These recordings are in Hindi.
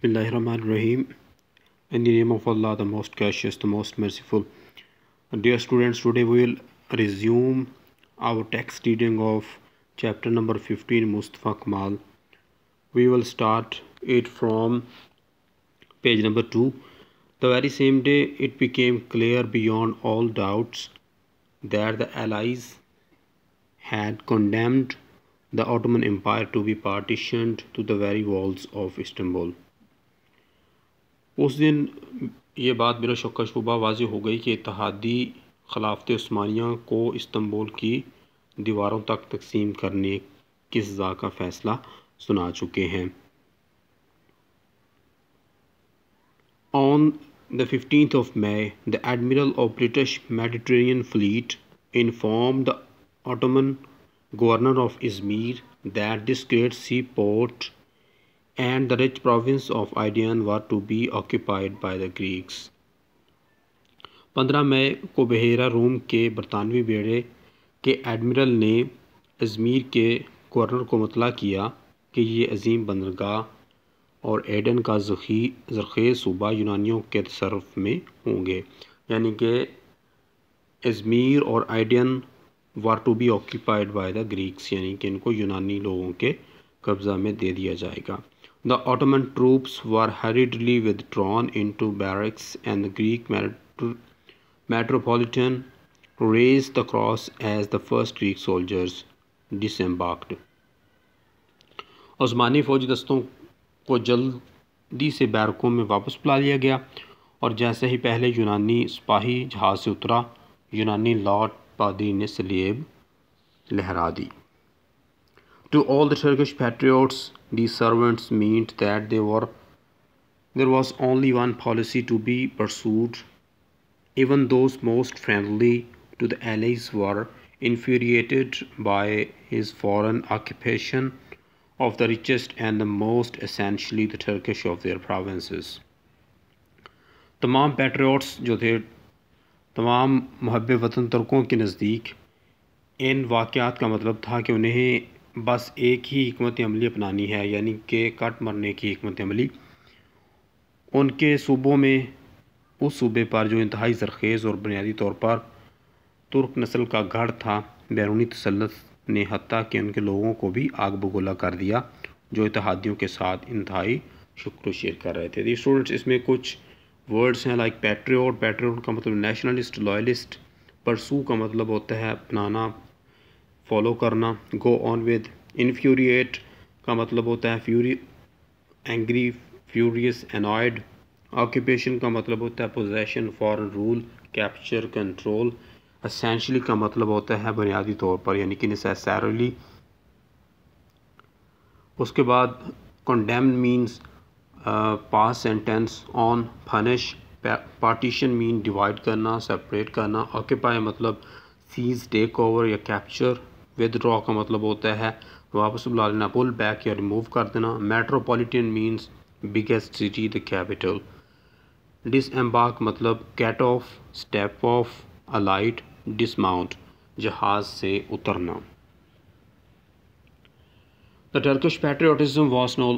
Bismillahirrahmanirrahim. In the name of Allah, the most gracious, the most merciful. Dear students, today we will resume our text reading of chapter number 15, Mustafa Kamal. We will start it from page number 2. The very same day, it became clear beyond all doubts that the Allies had condemned the Ottoman Empire to be partitioned to the very walls of Istanbul. उस दिन ये बात बिना शक शुबा वाज हो गई कि इतिहादी खिलाफत स्मानिया को इस्तंबुल की दीवारों तक तकसीम करने की सजा का फ़ैसला सुना चुके हैं on the fifteenth of May the admiral of British Mediterranean fleet inform the Ottoman governor of Izmir that this great sea port and the rich province of Idian were to be occupied by the Greeks. 15 मई को बहेरा रोम के बरतानवी बेड़े के एडमिरल ने अजमेर के गवर्नर को मतला किया कि ये अजीम बंदरगाह और एडन का जखी जरखेज़ सूबा यूनानियों के तसरफ में होंगे यानी कि अजमेर और आइडियन वार to be occupied by the Greeks यानी कि इनको यूनानी लोगों के कब्ज़ा में दे दिया जाएगा The Ottoman troops were hurriedly withdrawn into barracks, and the Greek metropolitan raised the cross as the first Greek soldiers disembarked. ओस्मानी फौजी दस्तों को जल्दी से बैरकों में वापस बुला लिया गया और जैसे ही पहले यूनानी सिपाही जहाज़ से उतरा यूनानी लॉर्ड पादरी ने सलेब लहरा दी to all the Turkish patriots the servants meant that they were there was only one policy to be pursued. Even those most friendly to the Allies were infuriated by his foreign occupation of the richest and the most essentially the Turkish of their provinces. The Mam Patriots थे तमाम महब वतन तर्कों के नज़दीक इन वाक़ात का बस एक ही हमत अमली अपनानी है यानी कि कट मरने की हमत अमली उनके सूबों में उस सूबे पर जो इंतहाई जरखेज़ और बुनियादी तौर पर तुर्क नस्ल का गढ़ था बैरूनी तसलत ने हती कि उनके लोगों को भी आग बगोला कर दिया जो इतिहादियों के साथ इंतहाई शुक्र शेयर कर रहे थे स्टूडेंट्स इसमें कुछ वर्ड्स हैं लाइक पैट्रियोट पैट्रियोट का मतलब नेशनलिस्ट लॉयलिस्ट परसू का मतलब होता है अपनाना फॉलो करना गो ऑन विद इनफ्यूरिएट का मतलब होता है fury angry furious annoyed occupation का मतलब होता है possession foreign rule capture control essentially का मतलब होता है बुनियादी तौर पर यानी कि नेसेसरली उसके बाद condemn means pass sentence on punish partition mean divide करना सेपरेट करना ऑक्यूपाई मतलब सीज टेक ओवर या कैप्चर विदड्रॉ का मतलब होता है वापस बुला लेना पुल बैक या रिमूव कर देना metropolitan means biggest city the capital disembark मतलब get off step off alight dismount जहाज से उतरना the Turkish patriotism was no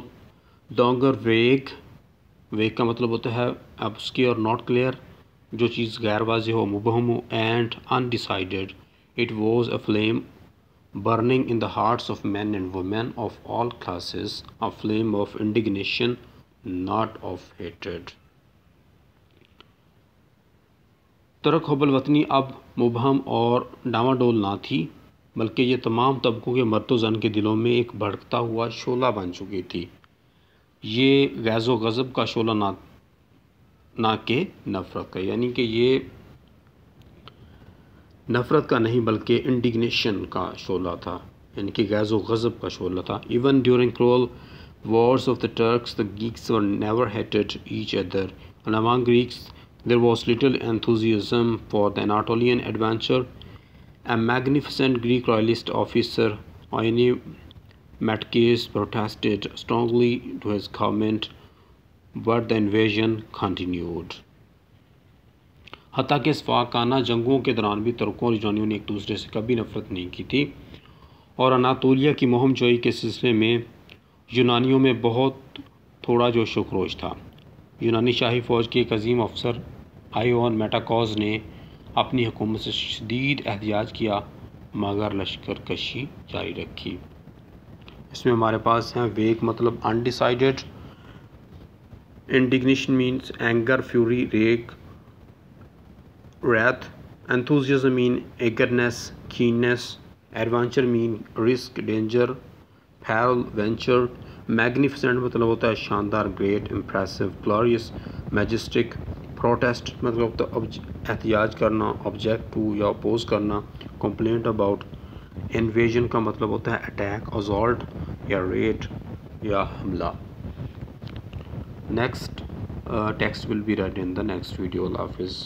longer vague वेग का मतलब होता है अब उसकी और नॉट क्लियर जो चीज़ गैर वाज हो मुबहम हो and undecided it was a flame burning in the hearts of men and women of all classes a flame of indignation, not of hatred. तरक हबल वतनी अब मुबहम और डामाडोल ना थी बल्कि ये तमाम तबकों के मर्द जन के दिलों में एक भड़कता हुआ शोला बन चुकी थी ये गैज़ गज़ब का शोला ना ना के नफ़रत का यानी कि ये नफ़रत का नहीं बल्कि इंडिग्नेशन का शोला था यानी कि गैज़ो गज़ब का शोला था even during cruel wars of the Turks the Greeks were never hated each other among Greeks there was little enthusiasm for the Anatolian adventure a magnificent Greek royalist officer Ioannis Metaxas protested strongly to his government but the invasion continued हती कि फाकाना जंगों के दौरान भी तुर्कों और यूनानियों ने एक दूसरे से कभी नफ़रत नहीं की थी और अनातोलिया की मुहम जोई के सिलसिले में यूनानियों में बहुत थोड़ा जोश खरोश था यूनानी शाही फ़ौज के एक अजीम अफसर आयोन मेटाकॉज ने अपनी हुकूमत से शदीद एहतियात किया मगर लश्कर कशी जारी रखी इसमें हमारे पास हैं वेक मतलब undecided indignation means anger fury wrath wrath enthusiasm mean eagerness keenness adventure mean risk danger peril venture magnificent मतलब होता है शानदार great impressive glorious majestic protest मतलब होता है एहतियाज करना ऑब्जेक्ट टू या अपोज करना कंप्लेंट अबाउट इन्वेजन का मतलब होता है अटैक अजॉल्ट या रेट या हमला next text will be read in the next video हाफिज़